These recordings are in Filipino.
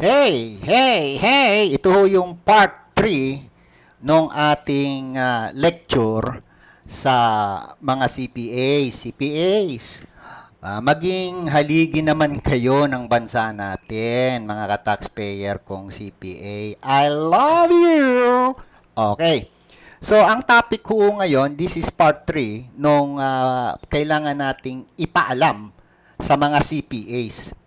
Hey, hey, hey! Ito ho yung part 3 nung ating uh, lecture sa mga CPA, CPAs. Uh, ah, maging haligi naman kayo ng bansa natin, mga ka-taxpayer kong CPA. I love you! Okay. So, ang topic ko ngayon, this is part 3 nung uh, kailangan nating ipaalam sa mga CPAs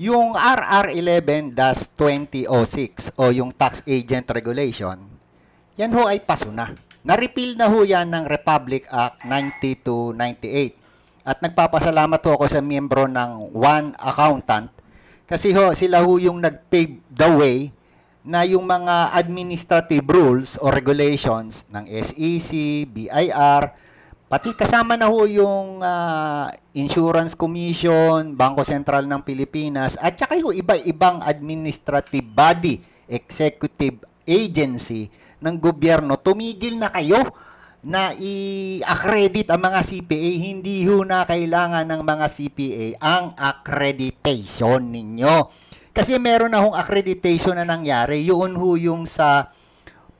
yung RR11-2006 o yung Tax Agent Regulation, yan ho ay paso na. Na-repeal na ho yan ng Republic Act 9298. At nagpapasalamat ho ako sa miyembro ng One Accountant kasi ho, sila ho yung nag-pave the way na yung mga administrative rules o regulations ng SEC, BIR, Pati kasama na ho yung uh, Insurance Commission, Bangko Sentral ng Pilipinas, at saka yung iba-ibang administrative body, executive agency ng gobyerno, tumigil na kayo na i-accredit ang mga CPA. Hindi ho na kailangan ng mga CPA ang accreditation ninyo. Kasi meron na hong accreditation na nangyari. Yun ho yung sa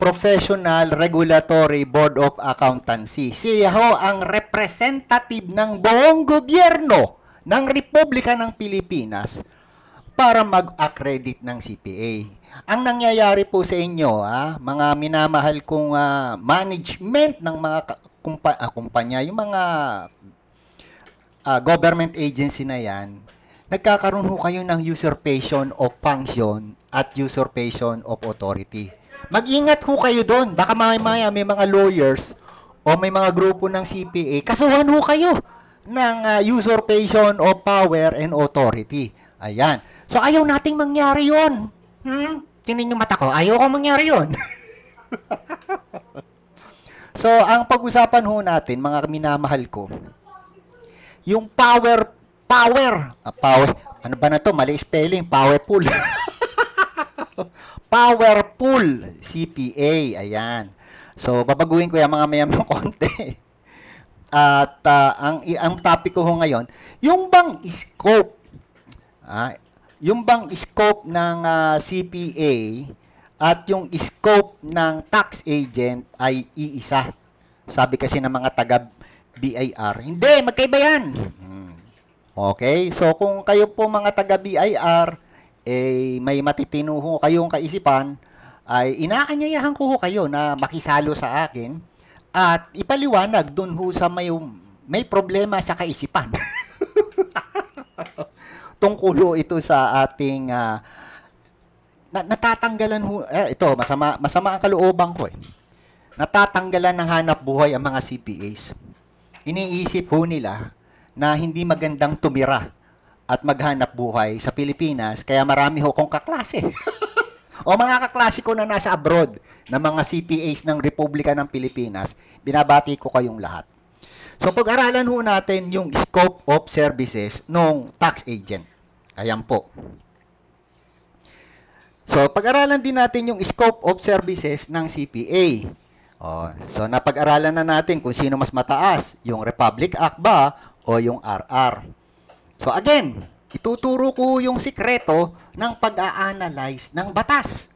Professional Regulatory Board of Accountancy. Siya ho ang representative ng buong gobyerno ng Republika ng Pilipinas para mag-accredit ng CPA. Ang nangyayari po sa inyo, ah, mga minamahal kong ah, management ng mga kumpa- ah, kumpanya, yung mga ah, government agency na yan, nagkakaroon ho kayo ng usurpation of function at usurpation of authority. Mag-ingat ho kayo doon. Baka mamaya may mga lawyers o may mga grupo ng CPA, kasuhan ho kayo ng uh, usurpation of power and authority. Ayan. So, ayaw nating mangyari yon. Hmm? Tinan yung mata ko, ayaw ko mangyari yon. so, ang pag-usapan ho natin, mga minamahal ko, yung power, power, uh, power, ano ba na to? Mali spelling, powerful. Powerful CPA. Ayan. So, babaguhin ko yung mga mayam ng konti. At uh, ang, ang topic ko ngayon, yung bang scope, ah, yung bang scope ng uh, ah, CPA at yung scope ng tax agent ay iisa. Sabi kasi ng mga taga BIR. Hindi, magkaiba yan. Hmm. Okay, so kung kayo po mga taga BIR, eh, may matitino ho kayong kaisipan, ay inaanyayahan ko ho kayo na makisalo sa akin at ipaliwanag dun ho sa may, may problema sa kaisipan. Tungkulo ito sa ating uh, natatanggalan ho, eh, ito, masama, masama ang kalooban ko eh. Natatanggalan ng hanap buhay ang mga CPAs. Iniisip ho nila na hindi magandang tumira at maghanap buhay sa Pilipinas, kaya marami ho kong kaklase. o mga kaklase ko na nasa abroad, na mga CPAs ng Republika ng Pilipinas, binabati ko kayong lahat. So pag-aralan ho natin yung scope of services ng tax agent. Ayan po. So pag-aralan din natin yung scope of services ng CPA. Oh, so napag-aralan na natin kung sino mas mataas, yung Republic Act ba o yung RR. So again, ituturo ko yung sikreto ng pag-a-analyze ng batas.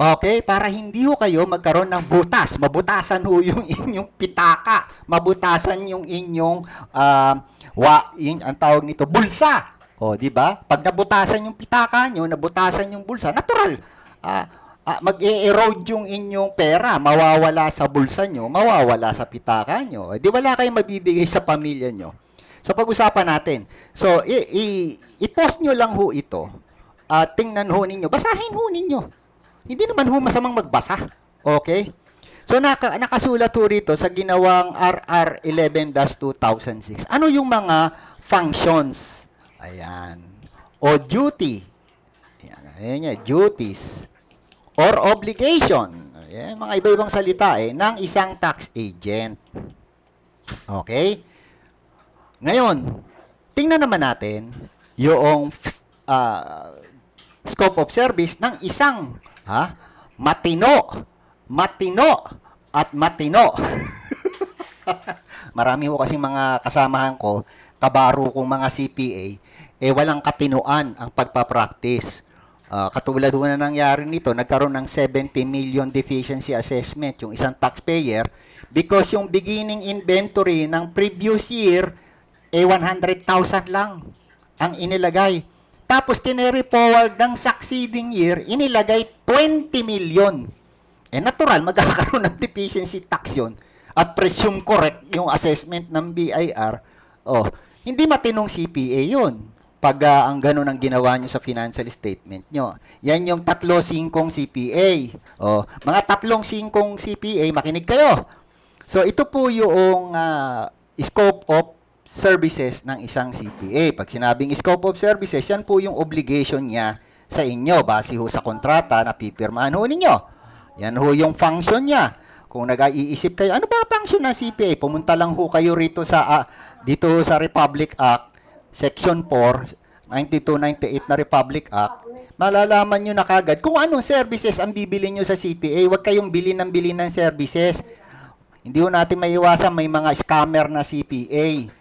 Okay? Para hindi ho kayo magkaroon ng butas. Mabutasan ho yung inyong pitaka. Mabutasan yung inyong, uh, wa, in, ang tawag nito, bulsa. O, di ba? Pag nabutasan yung pitaka nyo, nabutasan yung bulsa, natural. Uh, ah, uh, ah, mag-erode yung inyong pera. Mawawala sa bulsa nyo, mawawala sa pitaka nyo. Di wala kayong mabibigay sa pamilya nyo. So pag-usapan natin. So i- i- i-post nyo lang ho ito at uh, tingnan ho ninyo. Basahin ho ninyo. Hindi naman ho masamang magbasa. Okay? So naka, nakasulat ho rito sa ginawang RR11-2006. Ano yung mga functions? Ayan. O duty. Ayan, ayan yan, duties. Or obligation. Ayan, mga iba-ibang salita eh, ng isang tax agent. Okay? Ngayon, tingnan naman natin yung uh, scope of service ng isang ha, matino, matino at matino. Marami ko kasi mga kasamahan ko, kabaro kong mga CPA, eh walang katinoan ang pagpapractice. Uh, katulad na nangyari nito, nagkaroon ng 70 million deficiency assessment yung isang taxpayer because yung beginning inventory ng previous year eh 100,000 lang ang inilagay. Tapos kinary forward ng succeeding year, inilagay 20 million. Eh natural, magkakaroon ng deficiency tax yun at presume correct yung assessment ng BIR. Oh, hindi matinong CPA yun pag uh, ang ganun ang ginawa nyo sa financial statement nyo. Yan yung tatlo singkong CPA. Oh, mga tatlong singkong CPA, makinig kayo. So ito po yung uh, scope of services ng isang CPA. Pag sinabing scope of services, yan po yung obligation niya sa inyo base ho sa kontrata na pipirmahan ho ninyo. Yan ho yung function niya. Kung nag-iisip kayo, ano ba function ng CPA? Pumunta lang ho kayo rito sa uh, dito sa Republic Act Section 4 9298 na Republic Act. Malalaman nyo na kagad kung anong services ang bibili nyo sa CPA. Huwag kayong bilin ng bilin ng services. Hindi ho natin maiwasan may mga scammer na CPA.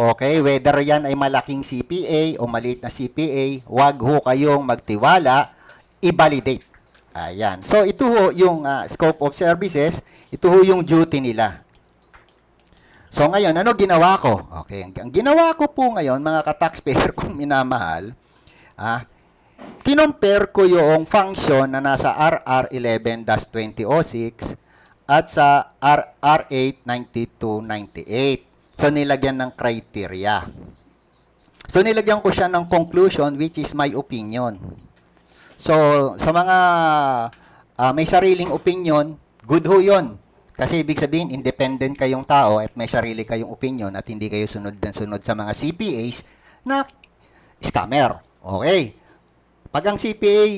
Okay, whether yan ay malaking CPA o maliit na CPA, wag ho kayong magtiwala, i-validate. Ayan. So, ito ho yung uh, scope of services, ito ho yung duty nila. So, ngayon, ano ginawa ko? Okay, ang, ginawa ko po ngayon, mga ka-taxpayer kong minamahal, ah, kinompare ko yung function na nasa RR11-2006 at sa RR8-9298. So, nilagyan ng criteria. So, nilagyan ko siya ng conclusion, which is my opinion. So, sa mga uh, may sariling opinion, good ho yun. Kasi ibig sabihin, independent kayong tao at may sarili kayong opinion at hindi kayo sunod sunod sa mga CPAs na scammer. Okay. Pag ang CPA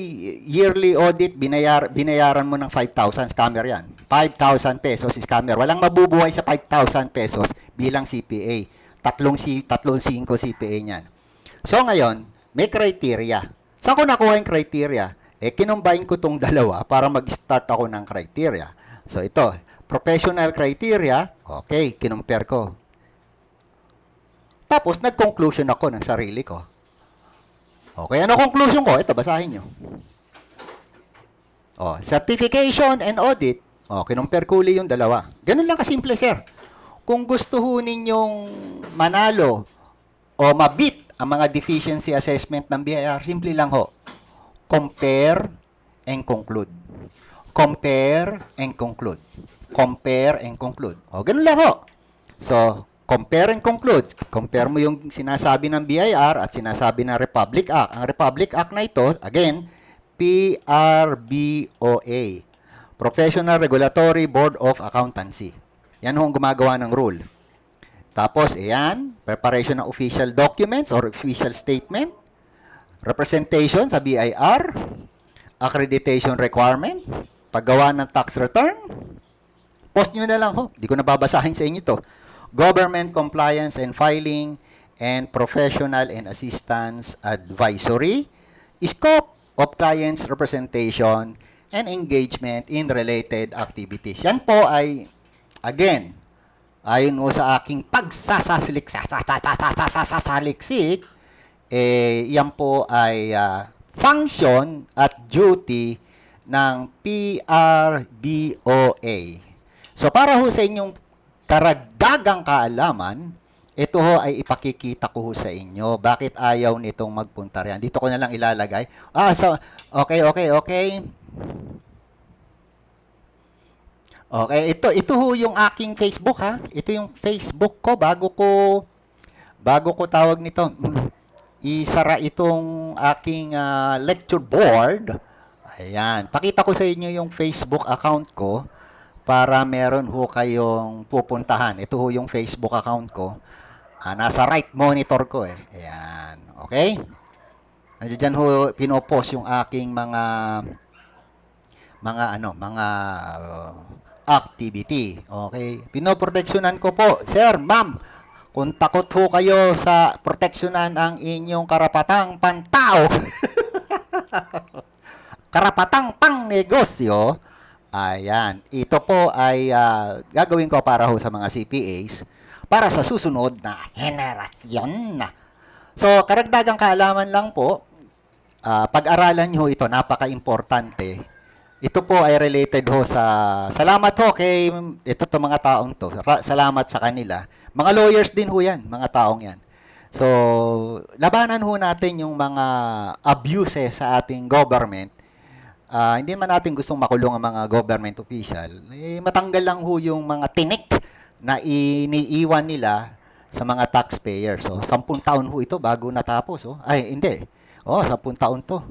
yearly audit, binayar, binayaran mo ng 5,000 scammer yan. 5,000 pesos is scammer. Walang mabubuhay sa 5,000 pesos bilang CPA. Tatlong, si, tatlong 5 CPA niyan. So ngayon, may criteria. Saan ko nakuha yung criteria? Eh, kinumbain ko tong dalawa para mag-start ako ng criteria. So ito, professional criteria, okay, kinumpare ko. Tapos, nag-conclusion ako ng sarili ko Okay, ano conclusion ko? Ito, basahin nyo. Oh, certification and audit. Oh, kinumpir kuli yung dalawa. Ganun lang kasimple, sir. Kung gusto ho ninyong manalo o mabit ang mga deficiency assessment ng BIR, simple lang ho. Compare and conclude. Compare and conclude. Compare and conclude. O, oh, ganun lang ho. So, compare and conclude. Compare mo yung sinasabi ng BIR at sinasabi ng Republic Act. Ang Republic Act na ito, again, PRBOA, Professional Regulatory Board of Accountancy. Yan ho ang gumagawa ng rule. Tapos, ayan, preparation ng official documents or official statement, representation sa BIR, accreditation requirement, paggawa ng tax return, post nyo na lang ho. di ko nababasahin sa inyo to government compliance and filing, and professional and assistance advisory, scope of client's representation, and engagement in related activities. Yan po ay, again, ayon mo sa aking pagsasasalik, sasasasasasasalik, eh, yan po ay uh, function at duty ng PRBOA. So, para ho sa inyong karagdagang kaalaman, ito ho ay ipakikita ko ho sa inyo. Bakit ayaw nitong magpunta riyan? Dito ko na lang ilalagay. Ah, so, okay, okay, okay. Okay, ito, ito ho yung aking Facebook ha. Ito yung Facebook ko bago ko, bago ko tawag nito. Isara itong aking uh, lecture board. Ayan, pakita ko sa inyo yung Facebook account ko para meron ho kayong pupuntahan. Ito ho yung Facebook account ko. Ah, nasa right monitor ko eh. Ayan. Okay? Nandiyan ho pinopost yung aking mga mga ano, mga uh, activity. Okay? Pinoproteksyonan ko po. Sir, ma'am, kung takot ho kayo sa proteksyonan ang inyong karapatang pantao. karapatang pang negosyo, Ayan. Ito po ay uh, gagawin ko para ho sa mga CPAs para sa susunod na henerasyon. So, karagdagang kaalaman lang po, uh, pag-aralan nyo ito, napaka-importante. Ito po ay related ho sa, salamat ho kay ito to mga taong to, salamat sa kanila. Mga lawyers din ho yan, mga taong yan. So, labanan ho natin yung mga abuses sa ating government uh, hindi man natin gustong makulong ang mga government official, eh, matanggal lang ho yung mga tinik na iniiwan nila sa mga taxpayers. So, 10 taon ho ito bago natapos. Oh. Ay, hindi. Oh, 10 taon to.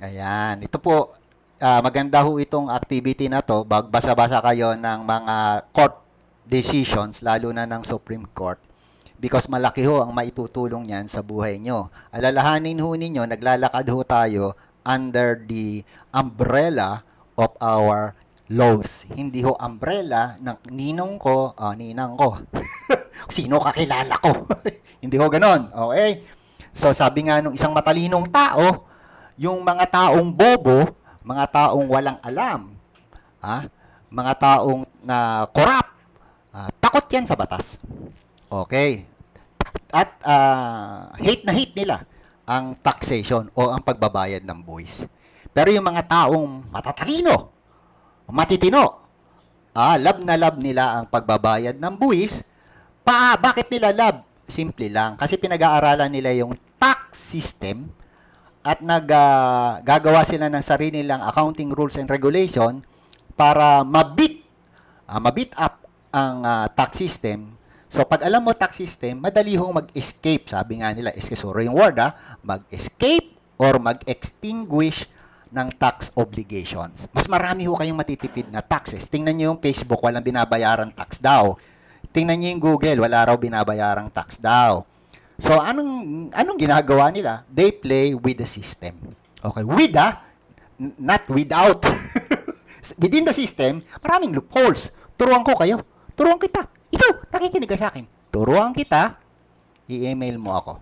Ayan. Ito po, uh, maganda ho itong activity na to. Basa-basa kayo ng mga court decisions, lalo na ng Supreme Court because malaki ho ang maitutulong niyan sa buhay nyo. Alalahanin ho ninyo, naglalakad ho tayo under the umbrella of our laws. Hindi ho umbrella ng ninong ko, uh, ninang ko. Sino kakilala ko? Hindi ho ganon. Okay? So sabi nga nung isang matalinong tao, yung mga taong bobo, mga taong walang alam, ha? mga taong na uh, corrupt, takot yan sa batas. Okay? At uh, hate na hate nila ang taxation o ang pagbabayad ng buwis. Pero yung mga taong matatalino, matitino, ah, love na love nila ang pagbabayad ng buwis, pa, bakit nila love? Simple lang. Kasi pinag-aaralan nila yung tax system at nag, uh, gagawa sila ng sarili nilang accounting rules and regulation para mabit, uh, mabit up ang uh, tax system So pag alam mo tax system, madali hong mag-escape. Sabi nga nila, escasoro yung word ah, mag-escape or mag-extinguish ng tax obligations. Mas marami ho kayong matitipid na taxes. Tingnan nyo yung Facebook, walang binabayaran tax daw. Tingnan nyo yung Google, wala raw binabayarang tax daw. So anong anong ginagawa nila? They play with the system. Okay, with ah, not without. Within the system, maraming loopholes. Turuan ko kayo. Turuan kita. Ito, nakikinig ka sa akin. Turuan kita, i-email mo ako.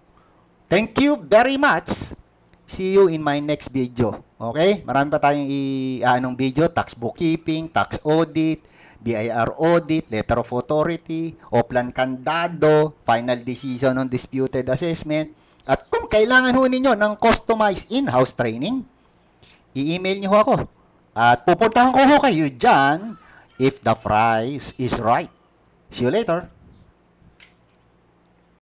Thank you very much. See you in my next video. Okay? Marami pa tayong i-anong video. Tax bookkeeping, tax audit, BIR audit, letter of authority, Oplan kandado, final decision on disputed assessment. At kung kailangan ho ninyo ng customized in-house training, i-email nyo ako. At pupuntahan ko ho kayo dyan if the price is right. See you later.